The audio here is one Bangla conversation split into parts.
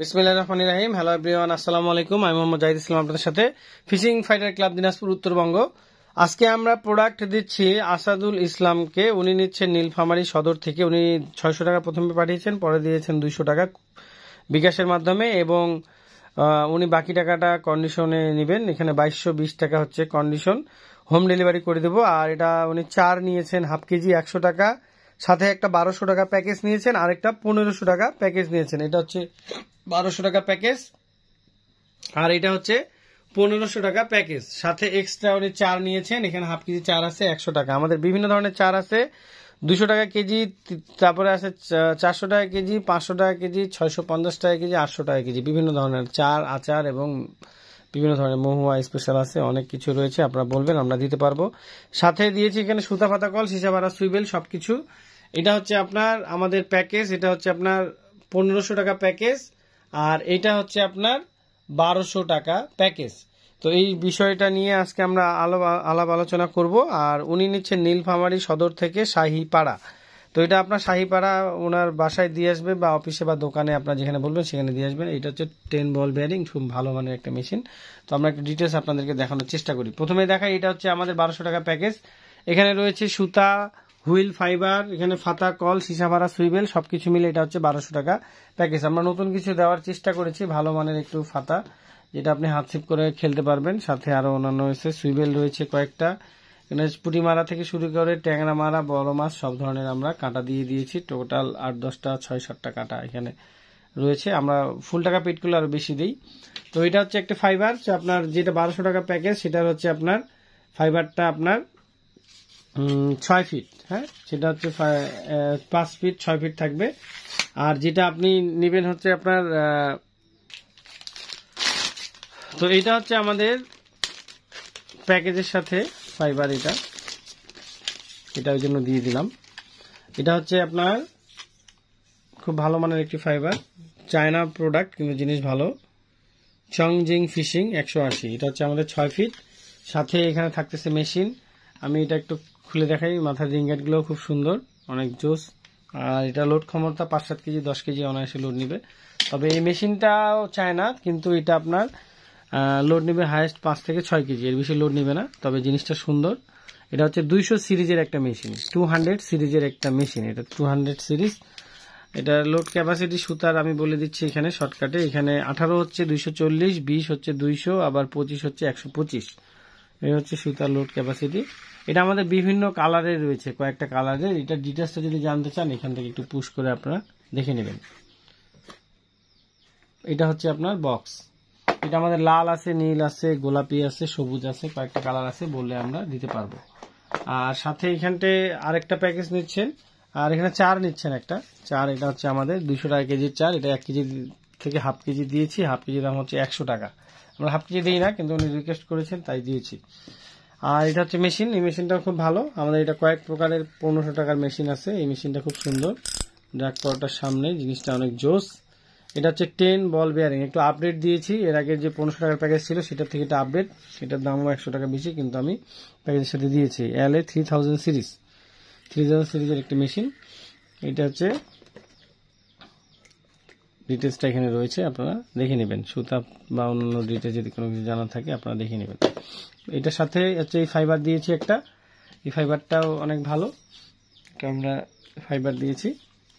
বিসমিল্লা রহমান রাহিম হ্যালো এভরিওয়ান আসসালামু আলাইকুম আমি মোহাম্মদ জাহিদ ইসলাম আপনাদের সাথে fishing fighter club Dinajpur Uttarbanga আজকে আমরা প্রোডাক্ট দিচ্ছি আসাদুল ইসলামকে উনি নিচ্ছেন নীলফামারী সদর থেকে উনি ছয়শো টাকা প্রথমে পাঠিয়েছেন পরে দিয়েছেন দুইশো টাকা বিকাশের মাধ্যমে এবং উনি বাকি টাকাটা কন্ডিশনে নেবেন এখানে বাইশশো বিশ টাকা হচ্ছে কন্ডিশন হোম ডেলিভারি করে দেবো আর এটা উনি চার নিয়েছেন হাফ কেজি একশো টাকা সাথে একটা বারোশো টাকা প্যাকেজ নিয়েছেন আর একটা পনেরোশো টাকা প্যাকেজ নিয়েছেন এটা হচ্ছে বারোশো টাকা প্যাকেজ আর এটা হচ্ছে পনেরোশো টাকা প্যাকেজ সাথে এক্সট্রা উনি চার নিয়েছেন এখানে হাফ কেজি চার আছে একশো টাকা আমাদের বিভিন্ন ধরনের চার আছে দুশো টাকা কেজি তারপরে আছে চারশো টাকা কেজি পাঁচশো টাকা কেজি ছয়শো পঞ্চাশ টাকা কেজি আটশো টাকা কেজি বিভিন্ন ধরনের চার আচার এবং বিভিন্ন ধরনের মহুয়া স্পেশাল আছে অনেক কিছু রয়েছে আপনারা বলবেন আমরা দিতে পারবো সাথে দিয়েছি এখানে সুতা ফাতা কল সিসা ভাড়া সুইবেল সব কিছু এটা হচ্ছে আপনার আমাদের প্যাকেজ এটা হচ্ছে আপনার পনেরোশো টাকা প্যাকেজ আর এটা হচ্ছে আপনার বারোশো টাকা প্যাকেজ তো এই বিষয়টা নিয়ে আজকে আমরা আলো আলাপ আলোচনা করব আর উনি নিচ্ছেন নীলফামারি সদর থেকে শাহিপাড়া তো এটা আপনার শাহিপাড়া ওনার বাসায় দিয়ে আসবে বা অফিসে বা দোকানে আপনার যেখানে বলবেন সেখানে দিয়ে আসবেন এটা হচ্ছে টেন বল ব্যারিং খুব ভালো মানের একটা মেশিন তো আমরা একটা ডিটেলস আপনাদেরকে দেখানোর চেষ্টা করি প্রথমে দেখা এটা হচ্ছে আমাদের বারোশো টাকা প্যাকেজ এখানে রয়েছে সুতা হুইল ফাইবার এখানে ফাতা কল সিসা ভাড়া সুইবেল সবকিছু মিলে এটা হচ্ছে বারোশো টাকা প্যাকেজ আমরা নতুন কিছু দেওয়ার চেষ্টা করেছি ভালো মানের একটু ফাতা যেটা আপনি হাত সিপ করে খেলতে পারবেন সাথে আরও অন্যান্য রয়েছে সুইবেল রয়েছে কয়েকটা এখানে পুঁটি মারা থেকে শুরু করে ট্যাংরা মারা বড় মাছ সব ধরনের আমরা কাঁটা দিয়ে দিয়েছি টোটাল আট দশটা ছয় সাতটা কাঁটা এখানে রয়েছে আমরা ফুল টাকা পেট করলে আরও বেশি দিই তো এটা হচ্ছে একটা ফাইবার আপনার যেটা বারোশো টাকা প্যাকেজ সেটা হচ্ছে আপনার ফাইবারটা আপনার ছয় ফিট হ্যাঁ সেটা হচ্ছে পাঁচ ফিট ছয় ফিট থাকবে আর যেটা আপনি নেবেন হচ্ছে আপনার তো এটা হচ্ছে আমাদের প্যাকেজের সাথে ফাইবার এটা এটা ওই জন্য দিয়ে দিলাম এটা হচ্ছে আপনার খুব ভালো মানের একটি ফাইবার চায়না প্রোডাক্ট কিন্তু জিনিস ভালো চংজিং ফিশিং একশো আশি এটা হচ্ছে আমাদের ছয় ফিট সাথে এখানে থাকতেছে মেশিন আমি এটা একটু খুলে দেখাই মাথার রিংগেটগুলো খুব সুন্দর অনেক জোস আর এটা লোড ক্ষমতা পাঁচ সাত কেজি দশ কেজি অনায়াসে লোড নেবে তবে এই মেশিনটাও চায় না কিন্তু এটা আপনার লোড নেবে হায়েস্ট পাঁচ থেকে ছয় কেজি এর বেশি লোড নেবে না তবে জিনিসটা সুন্দর এটা হচ্ছে দুইশো সিরিজের একটা মেশিন টু সিরিজের একটা মেশিন এটা টু সিরিজ এটা লোড ক্যাপাসিটি সুতার আমি বলে দিচ্ছি এখানে শর্টকাটে এখানে আঠারো হচ্ছে দুইশো চল্লিশ বিশ হচ্ছে দুইশো আবার পঁচিশ হচ্ছে একশো পঁচিশ এটা হচ্ছে সুতার লোড ক্যাপাসিটি এটা আমাদের বিভিন্ন কালারের রয়েছে কয়েকটা কালারের এটা ডিটেলসটা যদি জানতে চান এখান থেকে একটু পুশ করে আপনারা দেখে নেবেন এটা হচ্ছে আপনার বক্স এটা আমাদের লাল আছে নীল আছে গোলাপি আছে সবুজ আছে কয়েকটা কালার আছে বললে আমরা দিতে পারবো আর সাথে এখানটে আরেকটা প্যাকেজ নিচ্ছেন আর এখানে চার নিচ্ছেন একটা চার এটা হচ্ছে আমাদের দুশো টাকা কেজির চার এটা এক কেজি থেকে হাফ কেজি দিয়েছি হাফ কেজির দাম হচ্ছে একশো টাকা আমরা হাফ কেজি দিই না কিন্তু উনি রিকোয়েস্ট করেছেন তাই দিয়েছি আর এটা হচ্ছে মেশিন এই মেশিনটাও খুব ভালো আমাদের এটা কয়েক প্রকারের পনেরোশো টাকার মেশিন আছে এই মেশিনটা খুব সুন্দর ড্রাক পরোটার সামনে জিনিসটা অনেক জোস এটা হচ্ছে টেন বল বেয়ারিং একটু আপডেট দিয়েছি এর আগে যে পনেরোশো টাকার প্যাকেজ ছিল সেটা থেকে এটা আপডেট সেটার দামও একশো টাকা বেশি কিন্তু আমি প্যাকেজের সাথে দিয়েছি L A three thousand series three thousand সিরিজের একটি মেশিন এটা হচ্ছে ডিটেলসটা এখানে রয়েছে আপনারা দেখে নেবেন সুতা বা অন্যান্য ডিটেলস যদি কোনো কিছু জানা থাকে আপনারা দেখে নেবেন এটার সাথে হচ্ছে এই ফাইবার দিয়েছি একটা এই ফাইবারটাও অনেক ভালো তো আমরা ফাইবার দিয়েছি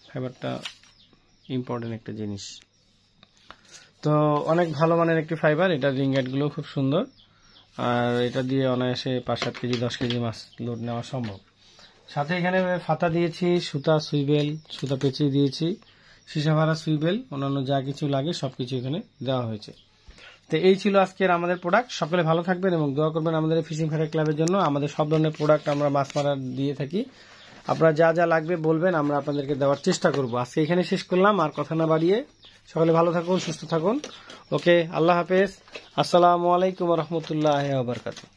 ফাইবারটা ইম্পর্টেন্ট একটা জিনিস তো অনেক ভালো মানের একটি ফাইবার এটা রিংগাইটগুলো খুব সুন্দর আর এটা দিয়ে অনায়াসে পাঁচ সাত কেজি দশ কেজি মাছ লোড নেওয়া সম্ভব সাথে এখানে ফাতা দিয়েছি সুতা সুইবেল সুতা পেঁচিয়ে দিয়েছি সিসা ভাড়া সুইবেল অন্যান্য যা কিছু লাগে সবকিছু এখানে দেওয়া হয়েছে তো এই ছিল আজকের আমাদের প্রোডাক্ট সকলে ভালো থাকবেন এবং দোয়া করবেন আমাদের ফিশিং ফেয়ার ক্লাবের জন্য আমাদের সব ধরনের প্রোডাক্ট আমরা মাছ মারা দিয়ে থাকি আপনারা যা যা লাগবে বলবেন আমরা আপনাদেরকে দেওয়ার চেষ্টা করব আজকে এখানে শেষ করলাম আর কথা না বাড়িয়ে সকলে ভালো থাকুন সুস্থ থাকুন ওকে আল্লাহ হাফেজ আসসালামু আলাইকুম রহমতুল্লাহ আবরকাতু